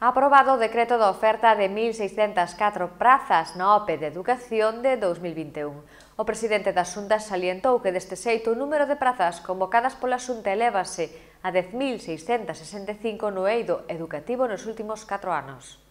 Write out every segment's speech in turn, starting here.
aprobado o decreto de oferta de 1.604 prazas na OPE de Educación de 2021. O presidente da Xunta salientou que deste xeito o número de prazas convocadas pola Xunta elevase a 10.665 no eido educativo nos últimos 4 anos.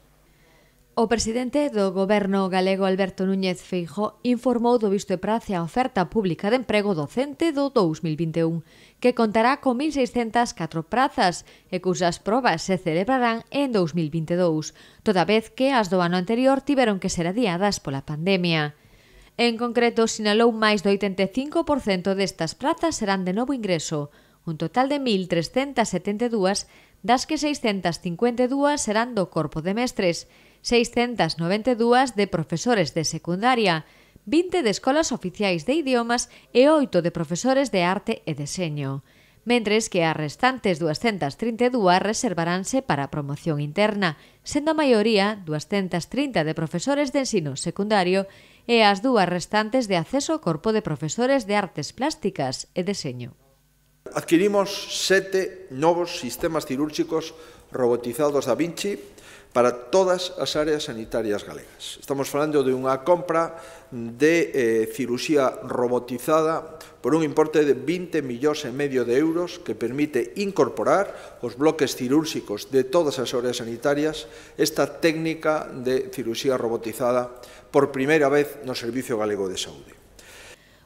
O presidente do Goberno galego Alberto Núñez Feijó informou do visto e prace a oferta pública de emprego docente do 2021, que contará con 1.604 prazas e cuxas probas se celebrarán en 2022, toda vez que as do ano anterior tiveron que ser adiadas pola pandemia. En concreto, sinalou máis do 85% destas prazas serán de novo ingreso, un total de 1.372, das que 652 serán do corpo de mestres, 692 de profesores de secundaria, 20 de escolas oficiais de idiomas e 8 de profesores de arte e deseño, mentres que as restantes 232 reservaránse para a promoción interna, sendo a maioría 230 de profesores de ensino secundario e as dúas restantes de acceso ao corpo de profesores de artes plásticas e deseño. Adquirimos sete novos sistemas cirúrgicos robotizados da Vinci para todas as áreas sanitarias galegas. Estamos falando de unha compra de eh, cirurxía robotizada por un importe de 20 millóns e medio de euros que permite incorporar os bloques cirúrxicos de todas as áreas sanitarias esta técnica de cirurxía robotizada por primeira vez no Servicio Galego de Saúde.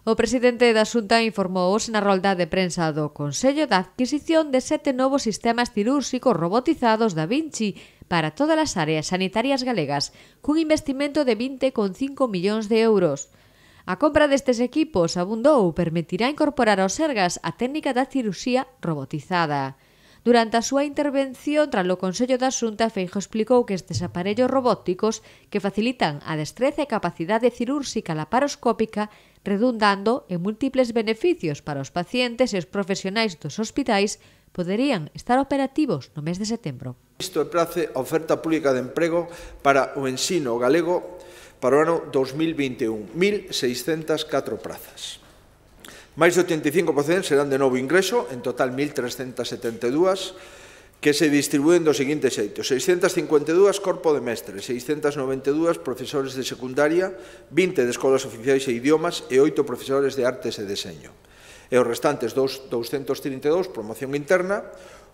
O presidente da Xunta informou hoxe na rolda de prensa do Consello da adquisición de sete novos sistemas cirúrxicos robotizados da Vinci para todas as áreas sanitarias galegas, cun investimento de 20,5 millóns de euros. A compra destes equipos, abundou, permitirá incorporar aos Sergas a técnica da cirusía robotizada. Durante a súa intervención tras o Consello da Xunta, Feijo explicou que estes aparellos robóticos que facilitan a destreza e capacidade cirúrxica laparoscópica redundando en múltiples beneficios para os pacientes e os profesionais dos hospitais poderían estar operativos no mes de setembro. Isto é place a oferta pública de emprego para o ensino galego para o ano 2021, 1.604 prazas. Mais do 85% serán de novo ingreso, en total 1.372, que se distribúen do seguinte xeito. 652 corpo de mestres, 692 profesores de secundaria, 20 de escolas oficiais e idiomas e 8 profesores de artes e deseño e os restantes 232 promoción interna,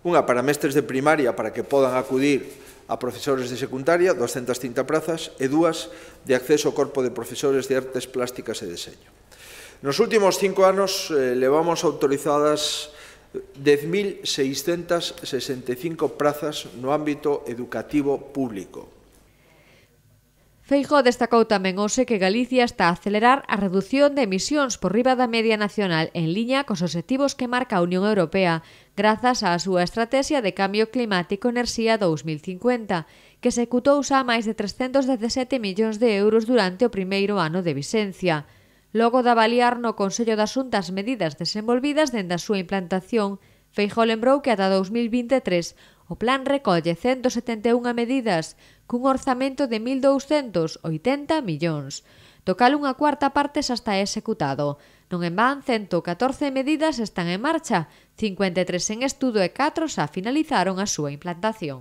unha para mestres de primaria para que podan acudir a profesores de secundaria, 230 prazas, e dúas de acceso ao corpo de profesores de artes plásticas e deseño. Nos últimos cinco anos eh, levamos autorizadas 10.665 prazas no ámbito educativo público, Feijó destacou tamén hoxe que Galicia está a acelerar a reducción de emisións por riba da media nacional en liña cos obxectivos que marca a Unión Europea, grazas á súa estrategia de cambio climático Enerxía 2050, que executou xa máis de 317 millóns de euros durante o primeiro ano de Vicencia. Logo de avaliar no Consello das Xuntas medidas desenvolvidas dende a súa implantación, Feijó lembrou que ata 2023 o plan recolle 171 medidas cun orzamento de 1.280 millóns. Tocal unha cuarta parte xa está executado. Non en van, 114 medidas están en marcha, 53 en estudo e 4 xa finalizaron a súa implantación.